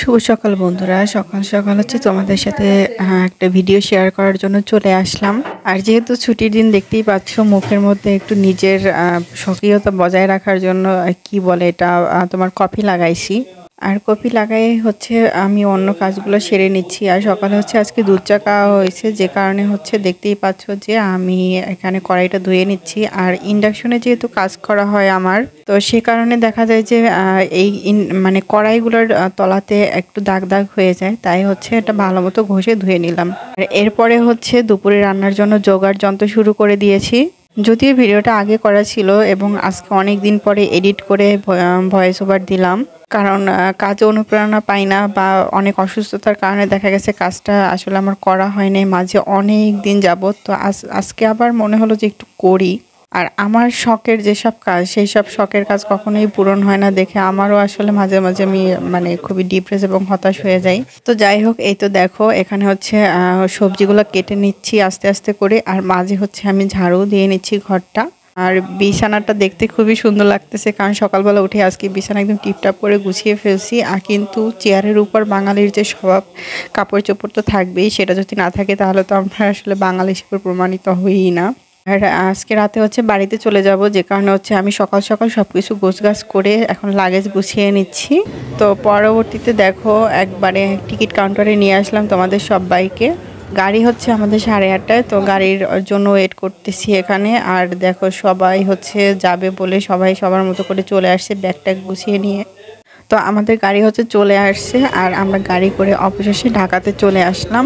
শুভ সকাল বন্ধুরা সকাল সকাল হচ্ছে তোমাদের সাথে হ্যাঁ, একটা ভিডিও শেয়ার করার জন্য চলে আসলাম আর যেহেতু ছুটির দিন দেখতেই পাচ্ছ মুখের মধ্যে একটু নিজের সক্রিয়তা বজায় রাখার জন্য কি বলে এটা তোমার কফি লাগাইছি আর কপি লাগাই হচ্ছে আমি অন্য কাজগুলো সেরে নিচ্ছি আর সকালে হচ্ছে আজকে দুধ চা খাওয়া হয়েছে যে কারণে হচ্ছে দেখতেই পাচ্ছ যে আমি এখানে কড়াইটা ধুয়ে নিচ্ছি আর ইন্ডাকশনে যেহেতু কাজ করা হয় আমার তো সে কারণে দেখা যায় যে এই মানে কড়াইগুলোর তলাতে একটু দাগ দাগ হয়ে যায় তাই হচ্ছে এটা ভালো মতো ঘষে ধুয়ে নিলাম আর এরপরে হচ্ছে দুপুরে রান্নার জন্য জোগাড় যন্ত্র শুরু করে দিয়েছি যদিও ভিডিওটা আগে করা ছিল এবং আজকে অনেক দিন পরে এডিট করে ভয়েস ওভার দিলাম কারণ কাজে অনুপ্রেরণা পাই না বা অনেক অসুস্থতার কারণে দেখা গেছে কাজটা আসলে আমার করা হয়নি মাঝে অনেক দিন যাবত তো আজকে আবার মনে হলো যে একটু করি আর আমার শখের যেসব কাজ সেই সব শখের কাজ কখনোই পূরণ হয় না দেখে আমারও আসলে মাঝে মাঝে আমি মানে খুবই ডিপ্রেস এবং হতাশ হয়ে যাই তো যাই হোক এই তো দেখো এখানে হচ্ছে সবজিগুলো কেটে নিচ্ছি আস্তে আস্তে করে আর মাঝে হচ্ছে আমি ঝাড়ু দিয়ে নিচ্ছি ঘরটা আর বিছানাটা দেখতে খুবই সুন্দর লাগতেছে কারণ সকালবেলা উঠে আজকে বিছানা একদম টিপটাপ করে গুছিয়ে ফেলছি আর কিন্তু চেয়ারের উপর বাঙালির যে স্বভাব কাপড় চোপড় তো থাকবেই সেটা যদি না থাকে তাহলে তো আমরা আসলে বাঙালি হিসেবে প্রমাণিত হইই না আর আজকে রাতে হচ্ছে বাড়িতে চলে যাব যে কারণে হচ্ছে আমি সকাল সকাল সব কিছু গোছগাছ করে এখন লাগেজ গুছিয়ে নিচ্ছি তো পরবর্তীতে দেখো একবারে টিকিট কাউন্টারে নিয়ে আসলাম তোমাদের সবাইকে গাড়ি হচ্ছে আমাদের সাড়ে আটটায় তো গাড়ির জন্য ওয়েট করতেছি এখানে আর দেখো সবাই হচ্ছে যাবে বলে সবাই সবার মতো করে চলে আসছে ব্যাগ ট্যাগ গুছিয়ে নিয়ে তো আমাদের গাড়ি হচ্ছে চলে আসছে আর আমরা গাড়ি করে অবশেষে ঢাকাতে চলে আসলাম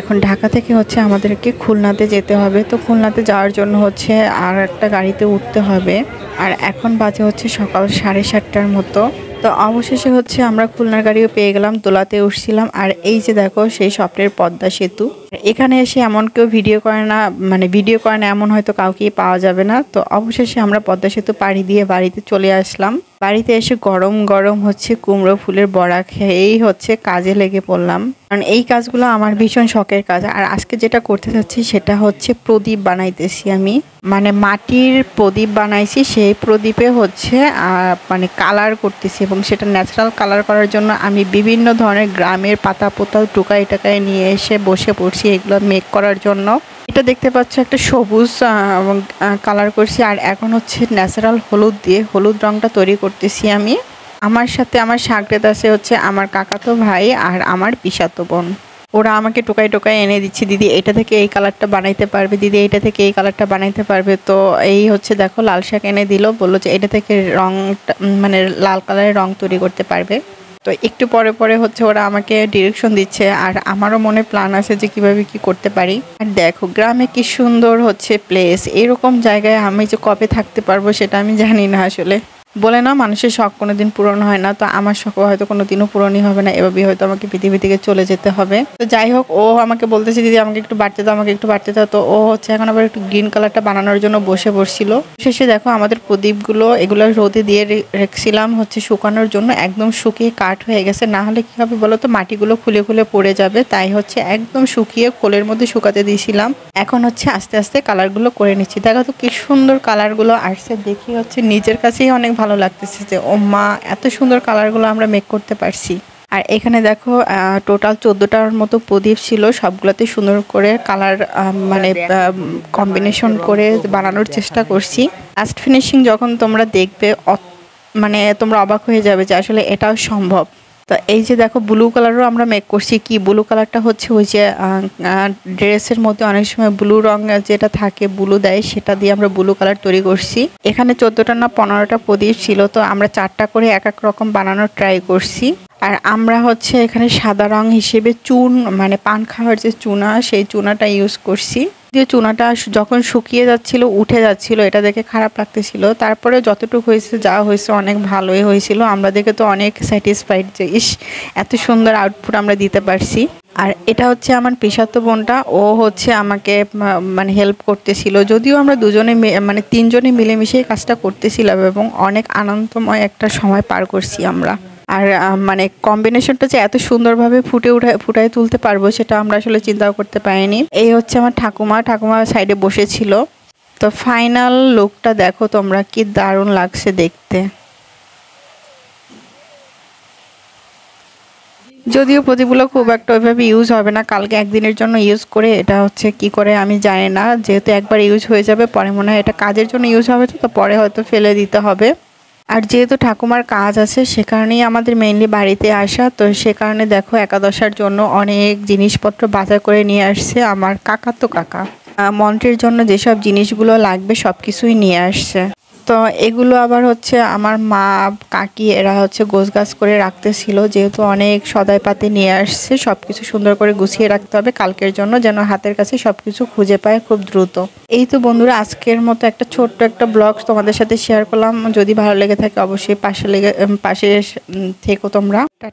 এখন ঢাকা থেকে হচ্ছে আমাদেরকে খুলনাতে যেতে হবে তো খুলনাতে যাওয়ার জন্য হচ্ছে আর একটা গাড়িতে উঠতে হবে আর এখন বাজে হচ্ছে সকাল সাড়ে সাতটার মতো তো অবশেষে হচ্ছে আমরা খুলনার গাড়িও পেয়ে গেলাম দোলাতে উঠছিলাম আর এই যে দেখো সেই স্বপ্নের পদ্মা সেতু এখানে এসে এমন কেউ ভিডিও করে না মানে ভিডিও করে না এমন হয়তো কাউকেই পাওয়া যাবে না তো অবশেষে আমরা পদ্মা সেতু পাড়ি দিয়ে বাড়িতে চলে আসলাম বাড়িতে এসে গরম গরম হচ্ছে কুমড়ো ফুলের বড়া খেয়েই হচ্ছে কাজে লেগে পড়লাম কারণ এই কাজগুলো আমার ভীষণ শখের কাজ আর আজকে যেটা করতে চাচ্ছি সেটা হচ্ছে প্রদীপ বানাইতেছি আমি মানে মাটির প্রদীপ বানাইছি সেই প্রদীপে হচ্ছে মানে কালার করতেছি এবং সেটা ন্যাচারাল কালার করার জন্য আমি বিভিন্ন ধরনের গ্রামের পাতা পোতাল টুকাই টাকায় নিয়ে এসে বসে পড়ছি এগুলো মেক করার জন্য এটা দেখতে পাচ্ছ একটা সবুজ কালার করছি আর এখন হচ্ছে ন্যাচারাল হলুদ দিয়ে হলুদ রঙটা তৈরি করতেছি আমি আমার সাথে আমার সাগরেদ আছে হচ্ছে আমার কাকাতো ভাই আর আমার পিসাতো বোন ওরা আমাকে টোকায় টোকায় এনে দিচ্ছে দিদি এটা থেকে এই কালারটা বানাইতে পারবে দিদি এটা থেকে এই কালারটা বানাইতে পারবে তো এই হচ্ছে দেখো লাল শাক এনে দিল বললো যে এটা থেকে রং মানে লাল কালারের রং তৈরি করতে পারবে তো একটু পরে পরে হচ্ছে ওরা আমাকে ডিরেকশন দিচ্ছে আর আমারও মনে প্ল্যান আছে যে কিভাবে কি করতে পারি আর দেখো গ্রামে কি সুন্দর হচ্ছে প্লেস এরকম জায়গায় আমি যে কবে থাকতে পারবো সেটা আমি জানি না আসলে বলে না মানুষের শখ কোনো দিন পূরণ হয় না তো আমার শখ হয়তো কোনো দিনও পূরণই হবে না এভাবেই হয়তো আমাকে পৃথিবী থেকে চলে যেতে হবে তো যাই হোক ও আমাকে বলতেছে দিদি আমাকে একটু বাড়তে দাও আমাকে একটু বাড়তে দাও তো ও হচ্ছে এখন আবার একটু গ্রিন কালারটা বানানোর জন্য বসে বসছিল শেষে দেখো আমাদের প্রদীপগুলো এগুলো রোদে দিয়ে রেখেছিলাম হচ্ছে শুকানোর জন্য একদম শুকিয়ে কাঠ হয়ে গেছে না হলে কী হবে বলো তো মাটিগুলো খুলে খুলে পড়ে যাবে তাই হচ্ছে একদম শুকিয়ে খোলের মধ্যে শুকাতে দিয়েছিলাম এখন হচ্ছে আস্তে আস্তে কালারগুলো করে নিচ্ছি দেখো তো কি সুন্দর কালারগুলো আসছে দেখি হচ্ছে নিজের কাছেই অনেক ভালো ভালো লাগতেছে যে ও মা এত সুন্দর কালারগুলো আমরা মেক করতে পারছি আর এখানে দেখো টোটাল চোদ্দোটার মতো প্রদীপ ছিল সবগুলোতে সুন্দর করে কালার মানে কম্বিনেশন করে বানানোর চেষ্টা করছি লাস্ট ফিনিশিং যখন তোমরা দেখবে মানে তোমরা অবাক হয়ে যাবে যে আসলে এটাও সম্ভব তো এই যে দেখো ব্লু কালারও আমরা মেক করছি কি ব্লু কালারটা হচ্ছে ওই যে ড্রেসের মধ্যে অনেক সময় ব্লু রং যেটা থাকে ব্লু দেয় সেটা দিয়ে আমরা ব্লু কালার তৈরি করছি এখানে চোদ্দোটা না পনেরোটা প্রদীপ ছিল তো আমরা চারটা করে এক এক রকম বানানোর ট্রাই করছি আর আমরা হচ্ছে এখানে সাদা রং হিসেবে চুন মানে পান খাওয়ার যে চুনা সেই চুনাটা ইউজ করছি দিয়ে চুনাটা যখন শুকিয়ে যাচ্ছিল উঠে যাচ্ছিল এটা দেখে খারাপ লাগতেছিল তারপরে যতটুকু হয়েছে যা হয়েছে অনেক ভালোই হয়েছিল আমরা দেখে তো অনেক স্যাটিসফাইড যে ইস এত সুন্দর আউটপুট আমরা দিতে পারছি আর এটা হচ্ছে আমার পেশাত বোনটা ও হচ্ছে আমাকে মানে হেল্প করতেছিল যদিও আমরা দুজনে মানে তিনজনে মিলেমিশে কাজটা করতেছিলাম এবং অনেক আনন্দময় একটা সময় পার করছি আমরা আর মানে কম্বিনেশনটা যে এত সুন্দরভাবে ফুটে উঠে ফুটায় তুলতে পারবো সেটা আমরা আসলে চিন্তাও করতে পারিনি এই হচ্ছে আমার ঠাকুমা ঠাকুমা সাইডে বসেছিল তো ফাইনাল লুকটা দেখো তোমরা কি দারুণ লাগছে দেখতে যদিও প্রতিগুলো খুব একটা ওইভাবে ইউজ হবে না কালকে একদিনের জন্য ইউজ করে এটা হচ্ছে কি করে আমি জানি না যেহেতু একবার ইউজ হয়ে যাবে পরে মনে হয় এটা কাজের জন্য ইউজ হবে তো পরে হয়তো ফেলে দিতে হবে আর যেহেতু ঠাকুমার কাজ আছে সে কারণেই আমাদের মেইনলি বাড়িতে আসা তো সে কারণে দেখো একাদশার জন্য অনেক জিনিসপত্র বাজার করে নিয়ে আসছে আমার কাকা তো কাকা মন্ত্রের জন্য যেসব জিনিসগুলো লাগবে সব কিছুই নিয়ে আসছে তো এগুলো আবার হচ্ছে আমার মা কাকি এরা হচ্ছে গোছ গাছ করে রাখতেছিল যেহেতু অনেক সদাই পাতে নিয়ে আসছে সব কিছু সুন্দর করে গুছিয়ে রাখতে হবে কালকের জন্য যেন হাতের কাছে সব কিছু খুঁজে পায় খুব দ্রুত এই তো বন্ধুরা আজকের মতো একটা ছোট্ট একটা ব্লগ তোমাদের সাথে শেয়ার করলাম যদি ভালো লেগে থাকে অবশ্যই পাশে লেগে পাশে থেকো তোমরা